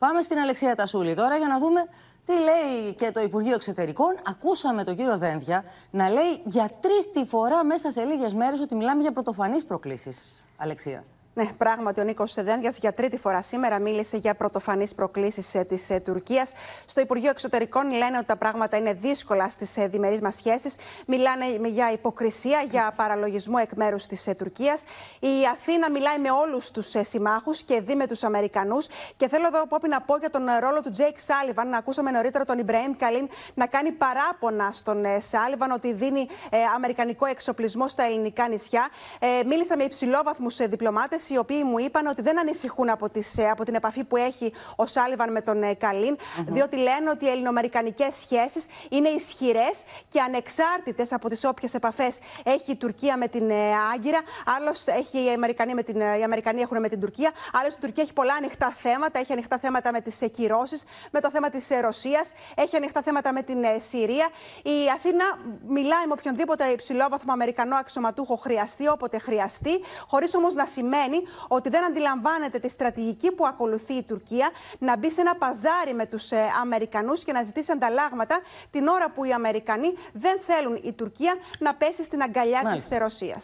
Πάμε στην Αλεξία Τασούλη τώρα για να δούμε τι λέει και το Υπουργείο Εξωτερικών. Ακούσαμε τον κύριο Δένδια να λέει για τρίτη φορά μέσα σε λίγες μέρες ότι μιλάμε για πρωτοφανείς προκλήσεις. Αλεξία. Ναι, πράγματι, ο Νίκος Σεδένδιας για τρίτη φορά σήμερα μίλησε για πρωτοφανείς προκλήσεις ε, της ε, Τουρκίας. Στο Υπουργείο Εξωτερικών λένε ότι τα πράγματα είναι δύσκολα στις ε, διμερείς μας σχέσεις. Μιλάνε για υποκρισία, για παραλογισμό εκ μέρους της Τουρκίας. Η Αθήνα μιλάει με όλους τους συμμάχους και δει με τους Αμερικανούς. Και θέλω εδώ από να πω για τον ρόλο του Τζέικ Σάλιβαν. Να ακούσαμε νωρίτερα τον Ιμπραήμ Καλίν να κάνει παράπονα στον Σάλιβαν ότι δίνει αμερικανικό εξοπλισμό στα ελληνικά νησιά. Μίλησα με υψηλόβαθμους διπλωμάτες οι οποίοι μου είπαν ότι δεν ανησυχούν από, τις, από την επαφή που έχει ο Σάλιβαν με τον ε, καλιν διότι λένε ότι οι ελληνοαμερικανικές σχέσεις είναι ισχυρές και ανεξάρτητες από τις όποιες επαφές έχει η Τουρκία με την ε, Άγκυρα. Άλλωστε, οι Αμερικανοί, ε, οι Αμερικανοί έχουν με την Τουρκία. Άλλωστε, η Τουρκία έχει πολλά ανοιχτά θέματα. Έχει ανοιχτά θέματα με τις κυρώσεις, με το θέμα της Ρωσίας, έχει ανοιχτά θέματα με την Συρία. Η Αθήνα μιλάει με οποιονδήποτε υψηλόβαθμο Αμερικανό αξιωματούχο χρειαστεί, όποτε χρειαστεί, χωρίς όμως να σημαίνει ότι δεν αντιλαμβάνεται τη στρατηγική που ακολουθεί η Τουρκία να μπει σε ένα παζάρι με τους ε, Αμερικανούς και να ζητήσει ανταλλάγματα την ώρα που οι Αμερικανοί δεν θέλουν η Τουρκία να πέσει στην αγκαλιά της Ρωσία.